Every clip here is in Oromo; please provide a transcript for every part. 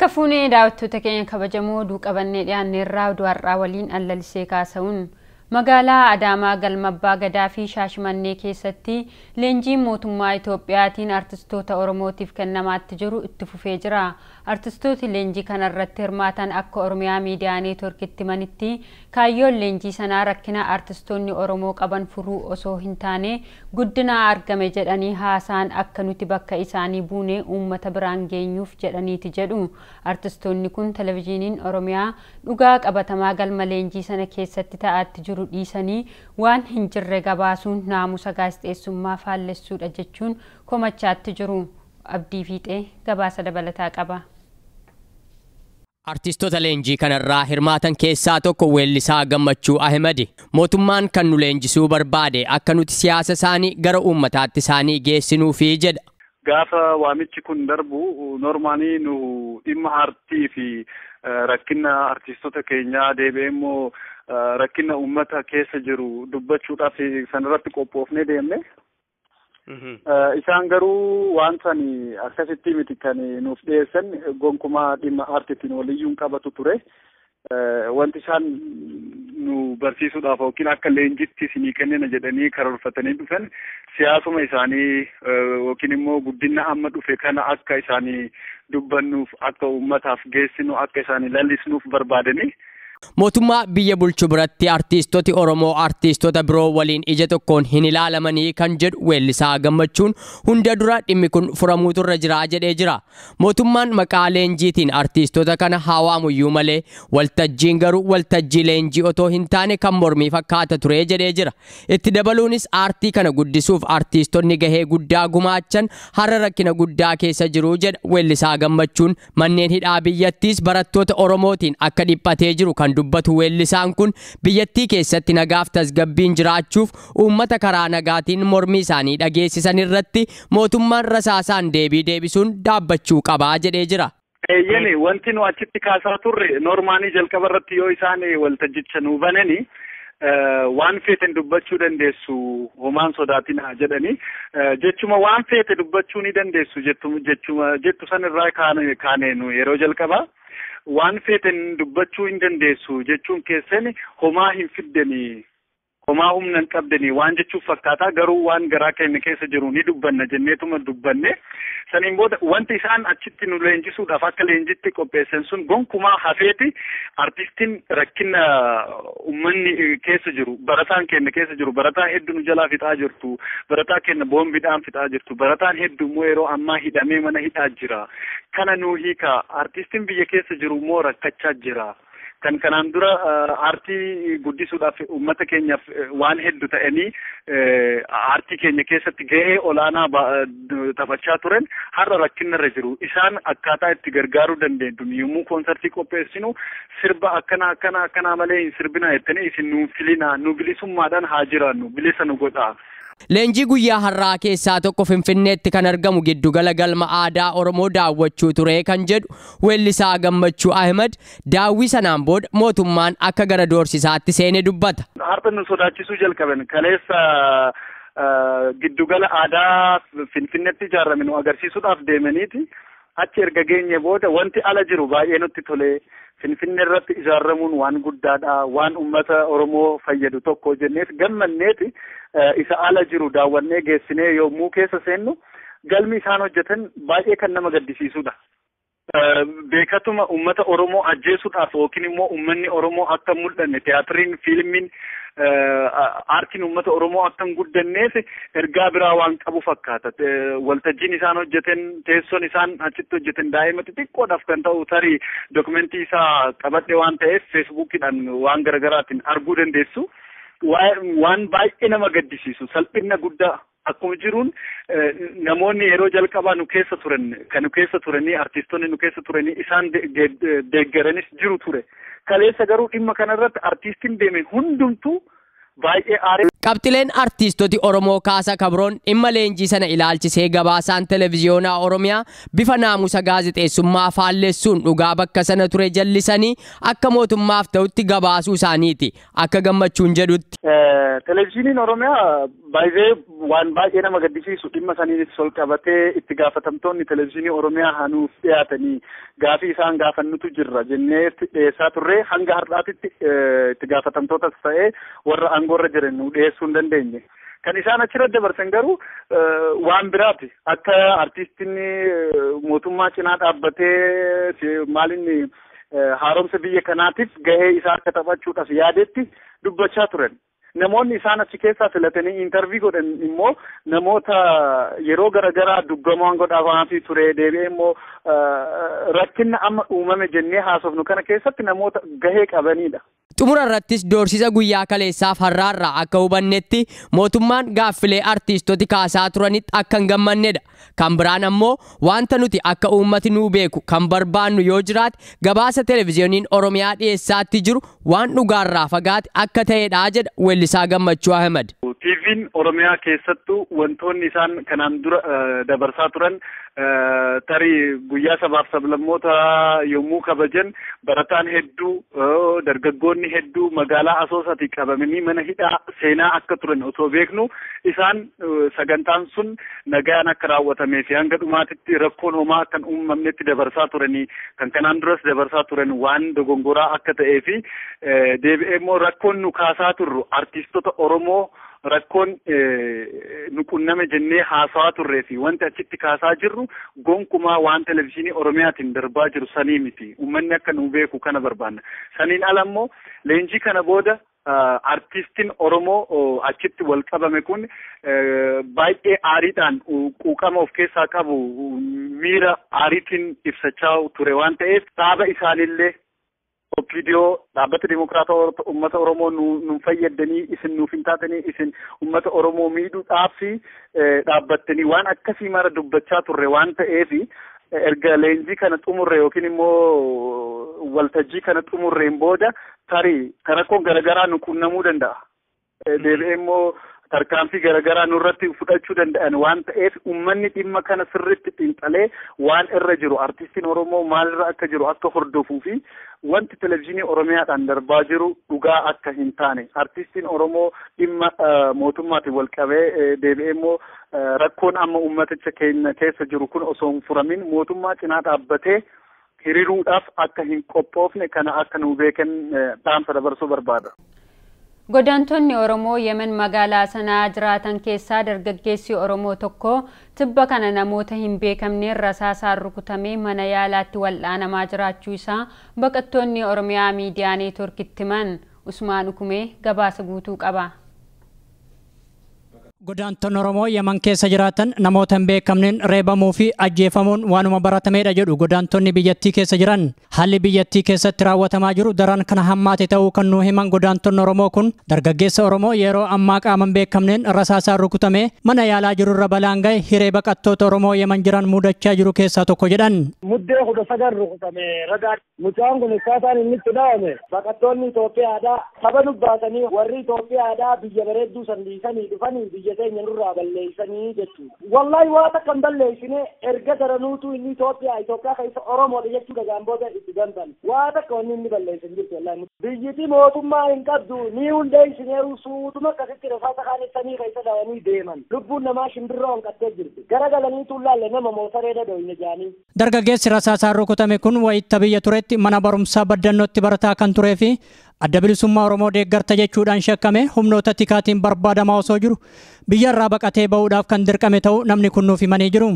akka fuunee daawwattoota keenya kabajamoo duuqabannee dhiyaanneerraa du'arraa waliin allalisee kaasa'uun magaalaa adaamaa galmabbaa gadaa fi shaashimannee keessatti leenjiin mootummaa itoophiyaatiin artistoota oromootiif kennamaatti jiru itti fufee jira artistooti leenjii kana irratti hirmaatan akka oromiyaa miidiyaa neetworkitti manitti kaayyoon leenjii sanaa rakkina artistoonni oromoo qaban furuu osoo hin taane guddinaa argame jedhanii haasaan akka nuti bakka isaanii buune uummata biraan geenyuuf jedhaniiti jedhu artistoonni kun televizhiiniin oromiyaa dhugaa qabatamaa galma leenjii sana keessatti ta'aatti jiru dhiisanii waan hin jirre gabaasuun naamusa gaazexeessummaa faallessuudha jechuun komachaatti jiru abdii fiixee gabaasa dabalataa qaba. Artistoota leenjii kanarraa hirmaatan keessaa tokko weellisaa Gammachuu ahimadi Mootummaan kan nu leenjisuu barbaade akka nuti siyaasa isaanii gara uummataatti isaanii geessinuufi jedha. Gaafa waamichi kun darbu normaanii nu dhimma aartii fi eh, rakkina artistoota keenyaa deebi'ee immoo eh, rakkina uummata keessa jiru dubbachuudhaaf sanarratti qophoofnee deemne. Isaan garuu waan san miti kan nuuf dhiyeessan gonkumaa dhimma aartiitiin waliyyuun qabatu ture. Wanti isaan nu barsiisuudhaaf yookiin akka leenjitti isinii kennina jedhanii karoorfatanii dhufan siyaasuma isaanii yookiin immoo guddina amma dhufe kana akka isaanii dubbannuuf akka uummataaf geessinu akka isaanii lallisnuuf barbaadanii Mootummaa biyya bulchu biratti artiistoti Oromoo artistota biroo waliin ija tokkoon hin ilaalamanii kan jedhu weellisaa gammachuun hunda dura dhimmi kun furamuuturra jira jedhee jira. Mootummaan maqaa leenjiitiin artistota kana hawaamuyyuu malee waltajjiin garuu waltajjii leenjii otoo hin taane kan mormii fakkaata ture jedhee jira. Itti dabaluunis aartii kana guddisuuf artistonni gahee guddaa gumaachan har'a rakkina guddaa keessa jiru jedha weellisaa gammachuun manneen hidhaa biyyattiis barattoota Oromootiin akka dhiphatee jiru dubbatu weellisaan kun biyyattii keessatti nagaaf tasgabbiin jiraachuuf uummata karaa nagaatiin mormii isaanii dhageessisan irratti mootummaan rasaasaan deebii deebisuun dhaabbachuu qabaa jedhee jira. wanti nu achitti kaasaa turre normaanii jalqaba irratti yoo isaan waltajjicha eh, waan feeten dubbachuu dandeessu homaan sodaatinaa jedhani eh, jechuma waan feete dubbachuu ni dandeessu jechuma jettu sanirraa kaane yeroo jalqabaa waan feeten dubbachuu hin dandeessu jechuun keessan homaa hin fiddeni. homaa humna hin waan jechuuf fakkaata garuu waan garaa keenya keessa jiru ni dubbanna jenneetuma dubbanne saniin booda wanti isaan achitti nu leenjisuudhaaf akka leenjitti qopheessan sun gonkumaa hafeeti artistiin rakkinna uh, ummanni uh, keessa jiru barataan keenya keessa jiru barataan hedduu nu jalaa fixaa jirtu barataa keenya boombiidhaan fixaa jirtu barataan hedduu immoo yeroo ammaa hidhamee mana hidhaa jira kana nuu hiika artistiin biyya keessa jiru immoo rakkachaa jira. kan kanaan dura eh, aartii guddisuudhaaf uummata keenyaaf eh, waan heddu ta'anii eh, aartii keenya keessatti ga'ee olaanaa taphachaa turan har'a irra jiru isaan akkaataa itti gargaaruu dandeenyu yommuu koonsartii qopheessinu sirba akkana akkana akkanaa malee hin sirbinaa jettanii isin nuuf filinaa nu bilisummaadhaan haa jiraannu bilisa nu godhaa Leenjii guyyaa har'aa keessaa tokko Finfinneetti kan argamu giddugala galma aadaa Oromoo daawwachuu turee kan jedhu weellisaa Gammachuu ahmed daawwii sanaan booda mootummaan akka gara doorsisaatti seenee dubbata. Har'a nu sodaachisuu jalqaban kaleessa giddugala aadaa Finfinneetti ijaarame nu agarsiisuudhaaf deemaniiti. achi erga geenye booda wanti ala jiru baay'ee nutti tolee Finfinne irratti ijaaramuun waan guddaadha. Waan uummata Oromoo fayyadu tokko jenneef gammanneeti eh, isa ala jiru daawwannee geessinee yommuu keessa seennu galmi isaan hojjetan baay'ee kan nama gaddisiisudha. beekatuma uummata Oromoo ajjeesuudhaaf yookiin immoo uummanni Oromoo akka hin mul'anne teeyatiriin fiilmiin aartiin uummata Oromoo akka hin guddanneef ergaa biraa waan qabu fakkaata. Waltajjiin isaan hojjeten teessoon isaan achitti hojjeten daa'ima xixiqqoodhaaf kan ta'u tarii dokumentii isaa qabadhe waan ta'eef feesbuukidhaan waan garaagaraatiin arguu dandeessu waan baay'ee nama gaddisiisu salphina guddaa akkuma jiruun eh, namoonni yeroo jalqabaa nu keessa turan kan nu keessa turanii artistoonni nu keessa turanii isaan deeggaranis jiru ture kaleessa garuu dhimma kanarratti artistiin deeme hundumtuu baay'ee aarii. Qabxileen artiistooti Oromoo Kaasaa Kabroon dhimma leenjii sana ilaalchisee gabaasaan televiziyoonaa Oromiyaa bifa naamusa gaazexeessummaa faalleessuun dhugaa bakka sana ture jallisanii akka mootummaaf ta'utti gabaasuu isaaniiti akka gammachuun jedhutti. Eh, Televezyiiniin Oromiyaa baay'ee waan baay'ee nama gaddisiisu dhimma saniinis ol qabatee itti gaafatamtoonni televezyiinii Oromiyaa hanuuf dhiyaatanii gaafii isaan gaafannutu jirra jennee dhiyeessaa turre hanga har'aatitti eh, itti gaafatamtootas ta'ee warra aangoo irra Kan isaan achirra dabarsan garuu waan biraati. Akka artistiin mootummaa cinaa dhaabbatee maalinni haaromsa biyya kanaatiif gahee isaa akka taphachuudhaaf yaadetti dubbachaa turan. Namoonni isaan achi keessaa filatanii intarvii godhan immoo namoota yeroo garaagaraa duggamoon godhaafamaafi ture deebi'ee immoo rakkinna amma uumame jennee haasofnu kana keessatti namoota gahee qabanidha. xumura irrattis doorsisa guyyaa kaleessaaf har'aarraa akka hubannetti mootummaan gaaffilee artiistoti kaasaa turanitti akka hin gammannedha. Kan biraan ammoo wanta nuti akka uummati nuu beeku kan barbaannu yoo jiraate gabaasa televiiziyooniin Oromiyaa dhiyeessaatti jiru waan dhugaarraa fagaate akka ta'edha jedha Weellisaa Gammachuu Ahmed. Poolisiin Oromiyaa keessattuu wantoonni isaan kanaan dura dabarsaa turan tarii guyyaa sabaaf sablammoota yommuu kabajan barataan hedduu dargaggoonni hedduu magaalaa asoosati qabamanii mana hidhaa seenaa akka turan osoo beeknu isaan sagantaan sun nagaan akka raawwatamee fi hanga dhumaatitti rakkoon homaa akkan uumamnetti dabarsaa turanii kan kanaan duras dabarsaa turan waan dogongoraa akka ta'ee fi deebi'ee immoo rakkoon nu kaasaa turru artiistota Oromoo rakkoon eh, nuqunname jennee haasawaa turree fi wanti achitti kaasaa jirru gonkumaa waan televizyiinii oromiyaatiin darbaa jiru sanii miti uummanni akka nu beeku kana barbaanna saniin ala immoo leenjii kana booda eh, artistiin oromoo eh, achitti wal qabame kun baay'ee aariidhaan quuqama of keessaa qabu miira aariitiin ibsachaa ture waan ta'eef saaba isaanillee. opiidiyoo dhaabbata dimokiraatawaa ummata oromoo nu fayyadanii isin nuuf hin taatanii isin uummata oromoo miidhuudhaaf eh, dhaabbattanii waan akkasii mara dubbachaa turre waan ta'eef eh, erga leenjii kana xumurre yookiin immoo waltajjii kana xumurreen booda tarii rakkoon garaa nu qunnamuu danda'a. Eh, deebi'ee tarkaanfii garaagaraa nurratti fudhachuu danda'an waan ta'eef uummanni dhimma kana sirritti xiinxalee waan irra jiru artistiin oromoo maalirra akka jiru akka hordofuu fi wanti televezyiinii oromiyaadhaan darbaa jiru dhugaa akka hin taane artistiin oromoo dhimma mootummaatiin walqabee deebi'ee rakkoon amma uummaticha keenya keessa jiru kun osoo hin furamin mootummaa cinaa dhaabbatee hiriiruudhaaf akka hin qophoofne kana akka nuu beekan dhaamsa dabarsuu barbaada. Godaantonni Oromoo Yemen magaalaa sanaa jiraatan keessaa dargaggeessi Oromoo tokko tibba kana namoota hin beekamneen rasaasaan rukutamee mana yaalaatti wal'aanamaa jiraachuu isaa baqattoonni Oromiyaa miidiyaa neetwoorkitti himan. Usmaan Ukumee gabaasa guutuu qaba. Godaanton Oromoo Yaman keessa jiraatan namoota hin beekamneen reebamuu fi ajjeefamuun waanuma baratamedha jedhu godaantonni biyyattii keessa jiran. Haalli biyyattii keessatti raawwatamaa jiru daran kana hammaate ta'uu kan nuu himan godaanton Oromoo kun dargaggeessa Oromoo yeroo ammaa rasa beekamneen rasaasaan rukutame mana yaalaa jirurra balaan gahe hiree baqattoota Oromoo Yaman jiran muudachaa jiru keessaa tokko jedhan. Muddee kudha sagal rukutame ragaan mucaan kun akkaataan inni itti dhawame baqattoonni Itoophiyaadhaa saba dubbaatanii warri Itoophiyaadhaa biyya bareedduu sandiisanii dhufanii biyya hojjeteenya nurraa balleeysanii jechuudha wallahi waa takka erga daranuutu inni Itoophiyaa Itoophiyaa keessa Oromoodha jechuu dhagaan booda itti waa takka inni balleeysan wallahi biyyiti mootummaa hin qabdu ni hundeeysineeru deeman lubbuun namaa hanqattee laalle nama jaanii dargaggeessi rasaasaa rukutame kun wayitta biyya turetti mana barumsaa baddannootti barataa kan turee Adda bilisummaa Oromoo deeggarta jechuudhaan shakkame humnoota tikaatiin barbaadamaa osoo jiru biyya irraa baqatee ba'uudhaaf kan dirqame ta'uu namni kun nuuf himanii jiru.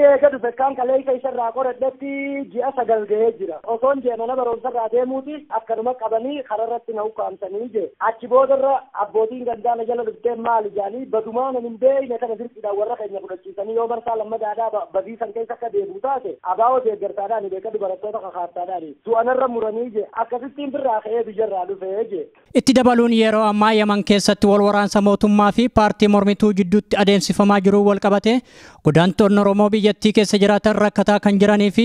inni eega dhufe kaan kaleessa isarraa qoradhetti ji'a sagal ga'ee jira osoon jee mana baroomsarraa deemuuti akkanuma qabanii kararratti na ukkaamsanii jee achi boodarra abbootiin gandaana jala dhuftee maali jaanii badumaana hin beeyne kana warra keenya fudhachiisanii yoo marsaa keessa akka taate abaa'oo deeggartaadhaan beeka dubarattoota kakaartaadhaan muranii jee akkasittiin birraa ka'ee biyya dhufee jee. Itti dabaluun yeroo ammaa Yaman keessatti wal mootummaa fi paartii mormituu jidduutti adeemsifamaa jiru wal qabate biyyattii keessa jiraatan rakkataa kan jiranii fi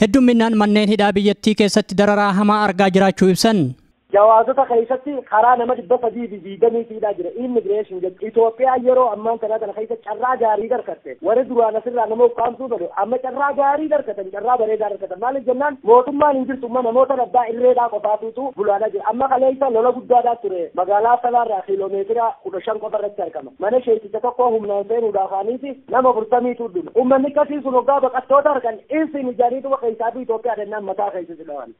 hedduminaan manneen hidhaa biyyattii keessatti dararaa hamaa argaa jiraachuu ibsan. جوازته خيستي خرانا ما دبا فدي دي دمي في داجر ايميغريشن جد إثيوبيا يرو امان كذا كان خيست چرا جاري در كرته ورد وانا سر مو قام سو بدو اما چرا جاري در كتن چرا بري در كتن مال الجنان جنان موتم ما نجر ثم نموت دا الريدا قطاتو تو بلانا جي اما خليس لولا غدا دا ترى مقالا سلا را كيلومتر قدشان قطر ركر كما من شي تتكو هم نسين ودا خاني تي نما برتامي تو دم امني كتي سنوغا بقطو در كان انسي مجاري تو خيسابي إثيوبيا رنام نما تا لوان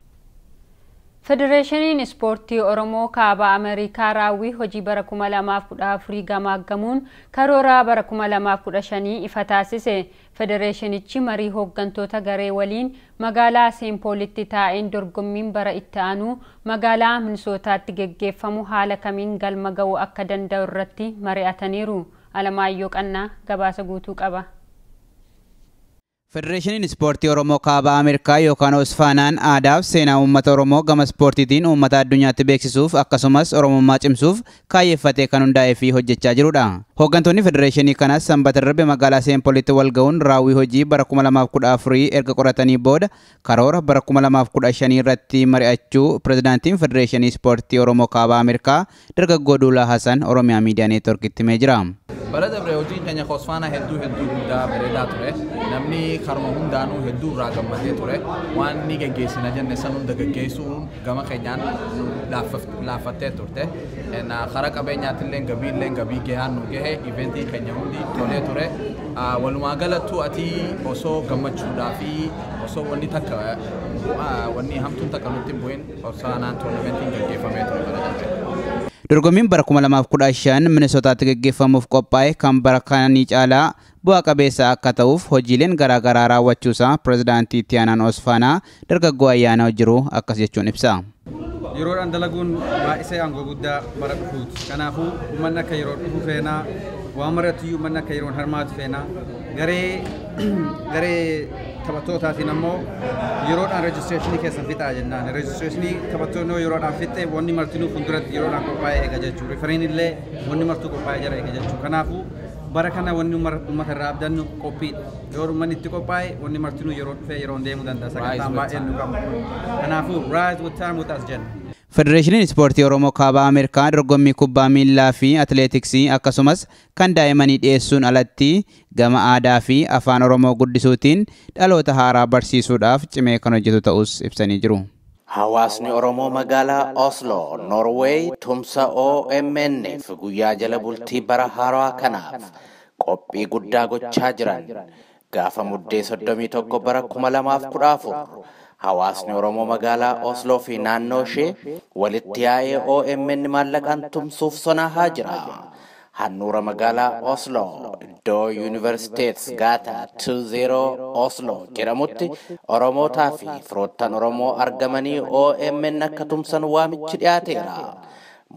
Federeeshiniin Ispoortii Oromoo kaabaa Ameerikaa raawwii hojii bara 2014 gamaggamuun karoora bara 2015 ifa taasise. Federeeshinichi marii hooggantoota garee waliin magaalaa Seempoolitti taa'een dorgommiin bara itti aanuu magaalaa Minisootaatti geggeeffamu haala kamiin galma ga'uu akka danda'u irratti mari'ataniiru. Alamaayyoo Qannaa gabaasa guutuu qaba. Federeeshiniin Ispoortii Oromoo Kaabaa Ameerikaa yookaan Osfaanaan aadaaf seenaa uummata Oromoo gama ispoortiitiin uummata addunyaatti beeksisuuf akkasumas Oromummaa cimsuuf kaayeeffatee kan hundaa'ee fi hojjechaa jirudha. Hooggantoonni federeeshinii kanas sanbata darbe magaalaa Seempolitti wal ga'uun raawwii hojii bara 2014 erga qoratanii booda karoora bara 2015 irratti mari'achuu pirezidaantiin federeeshinii Ispoortii Oromoo Kaabaa Ameerikaa dargaggoo Duulaa Hasan Oromiyaa miidiyaa neetworkitti himee jira. karuma hundaanuu hedduu irraa gammadee ture waan ni geggeessina jenne sanuun dagaggeessuun gama keenyaan laaffattee turte kara qabeenyaatiillee gabiillee gabii gahaan nu gahe iventii keenya hundi tolee ture walumaa galattu ati osoo gammachuudhaa fi osoo wanni takka wanni hamtuun takka nutti bu'in osoo anaan toornamentiin geggeeffamee ture Dorgommiin bara 2015 Minisotaatti gaggeeffamuuf qophaa'e kan bara kaanii caalaa bu'a qabeessa akka ta'uuf hojiileen garaa garaa raawwachuusaa pirezidaantii itti Tiyaanaan Osfaanaa dargaggoo ayyaana jiru akkas jechuun ibsa. Yeroo dhaan dalaguun baay'isee aangoo guddaa bara dhufuuti. Kanaafuu uummanni akka yeroo dhufu feenaa waan marattu uummanni akka yeroo hirmaatu feenaa garee garee taphattootatiin ammoo yeroodhaan reejistireeshinii keessan fixaa jennaan reejistireeshinii taphattoonni yeroodhaan fixxe wanni martinuu funduratti yeroodhaan qophaa'ee eega jechuu referiin illee wanni martuu qophaa'ee jira eega jechuu kanaafuu bara kana wanni uummata irraa abdannu qophiidha yoo uummanni itti qophaa'e wanni martinuu yeroo dhufee yeroo deemuu danda'a sagantaan baay'ee nu qabna kanaafuu raayit wutaan jenna. Federeeshiniin Ispoortii Oromoo Kaabaa Ameerikaa dorgommii kubbaa miilaa fi atileetiksii akkasumas kan daa'immanii dhiyeessuun alatti gama aadaa fi afaan Oromoo guddisuutiin dhaloota haaraa barsiisuudhaaf cimee kan hojjetu ta'us ibsanii jiru. Hawaasni Oromoo magaalaa Oslo, Norweey tumsa OMN'f guyyaa jala bultii bara haaraa kanaaf qophii guddaa gochaa jiran gaafa muddee 31 bara 2014 Hawaasni Oromoo magaalaa Osloo fi naannoo ishee walitti yaa'ee OMN maallaqaan tumsuuf sonaahaa jira. Hannuura magaalaa Osloo iddoo yuunivarsiiteets gaataa 20 Osloo jedhamutti Oromootaa fi firoottan Oromoo argamanii OMN akka tumsan waamichi dhiyaateera.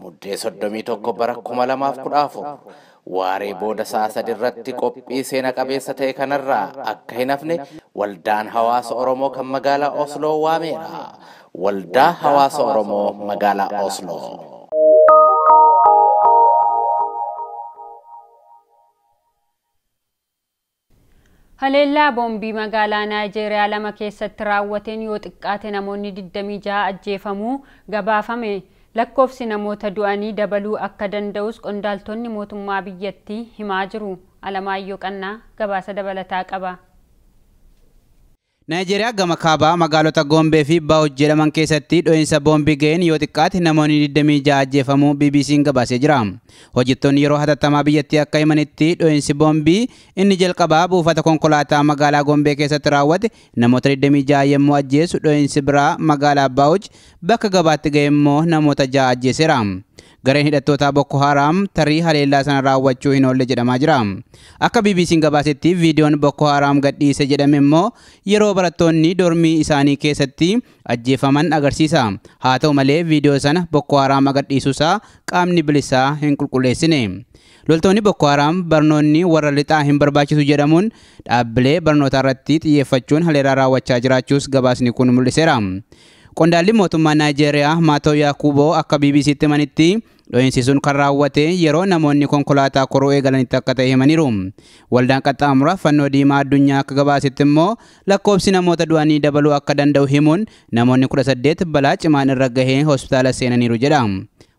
Muddee 31 bara 2014 waaree booda saasadi irratti qophii seena qabeessa ta'e kanarraa akka hin hafne waldaan hawaasa Oromoo kan magaalaa Osloo waameedha. Waldaa hawaasa Oromoo magaalaa Osloo. Haleellaa boombii magaalaa Naayijeeriyaa lama keessatti raawwateen yoo xiqqaate namoonni 26 ajjeefamuu gabaafame. lakkoofsi namoota du'anii dabaluu akka danda'us qondaaltonni mootummaa biyyattii himaa jiru. Alamaayyoo Qannaa gabaasa dabalataa qaba. naajeeriyaa gama kaabaa magaalota Goombee fi Baawot jedhaman keessatti dho'insa boombii ga'een yoo xiqqaate namoonni 26 ajjeefamuu BBC'n gabaasee jira. Hojjettoonni yeroo hatattamaa biyyattii akka himanitti dho'iinsi boombii inni jalqabaa buufata konkolaataa magaalaa Goombee keessatti raawwate namoota 26 yommuu ajjeesu dho'iinsi biraa magaalaa Baawot bakka gabaatti ga'e immoo namoota ja'a ajjeeseera. Gareen hidhattootaa Boko haraam tarii haleellaa sana raawwachuu hin oolle jedhamaa jira. Akka BBC'n gabaasetti viidiyoon Boko Haram gadhiise jedhame immoo yeroo barattoonni dormii isaanii keessatti ajjeefaman agarsiisa. Haa ta'u malee viidiyoo sana Boko Haram agadhiisuusaa qaamni bilisaa hin qulqulleessine. Loltoonni Boko haraam barnoonni warra lixaa hin barbaachisu jedhamuun dhaabbilee barnootaa irratti xiyyeeffachuun haleelaa raawwachaa jiraachuus gabaasni kun mul'iseera. Qondaalli mootummaa Naayijeeriyaa Maatoo Yaakuuboo akka BBC'tti himanitti dho'iinsi sun kan raawwate yeroo namoonni konkolaataa koruu eegalanitti akka ta'e himaniiru. Waldaan qaxxaamura fannoo diimaa addunyaa akka gabaasetti immoo lakkoobsi namoota du'anii dabaluu akka danda'u himuun namoonni 18 balaa cimaan irra gahee hospitaala seenaniiru jedha.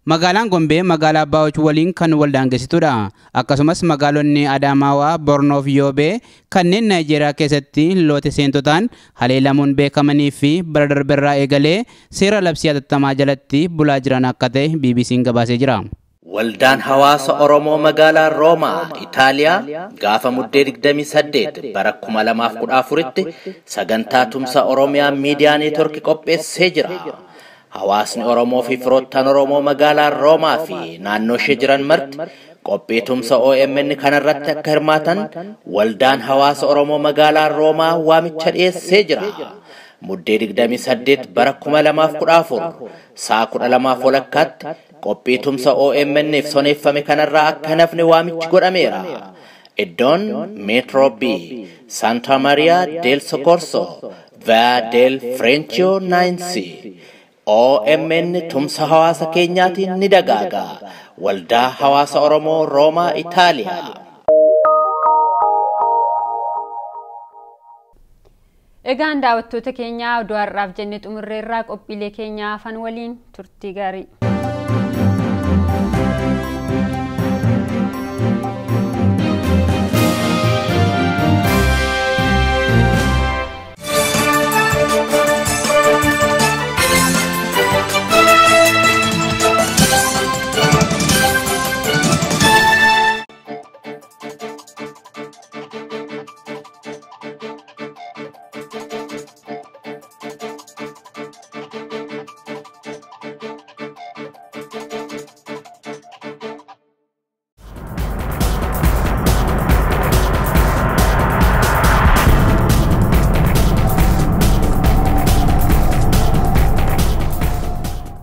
Magaalaan Gombee magaalaa Abbaawwach waliin kan waldaan gessitudha Akkasumas magaalonni Adaamaawaa, Bornoof Yoobee kanneen naajeeriyaa keessatti loote seentotaan haleelamuun beekamanii fi bara irraa eegalee seera labsii hatattamaa jalatti bulaa jiran akka ta'e n gabaasee jira. Waldaan hawaasa Oromoo magaalaa Roomaa, Itaaliyaa gaafa muddee 28 bara 2014tti sagantaa tumsa Oromiyaa miidiyaa neetworkii qopheessee jira. Hawaasni Oromoo fi firoottan Oromoo magaalaa Roomaa fi naannoo ishee jiran marti tumsa OMN kanarratti akka hirmaatan waldaan hawaasa Oromoo magaalaa Roomaa waamicha dhiyeessee jira. Muddee 28 bara 2014 sa'a 12 walakkaatti qophiitumsa OMN if soneeffame kanarraa akka nafne waamichi godhameera. Iddoon meetroo B, Santa Maria del Socorso, Via del Frenchio 9C. OMN tumsa hawaasa keenyaatiin ni dagaaga. Waldaa hawaasa Oromoo Roomaa Itaaliyaa. Egaan daawattoota keenyaa oduu har'aaf jennee irraa qophiilee keenyaa afaan waliin turtii gaarii.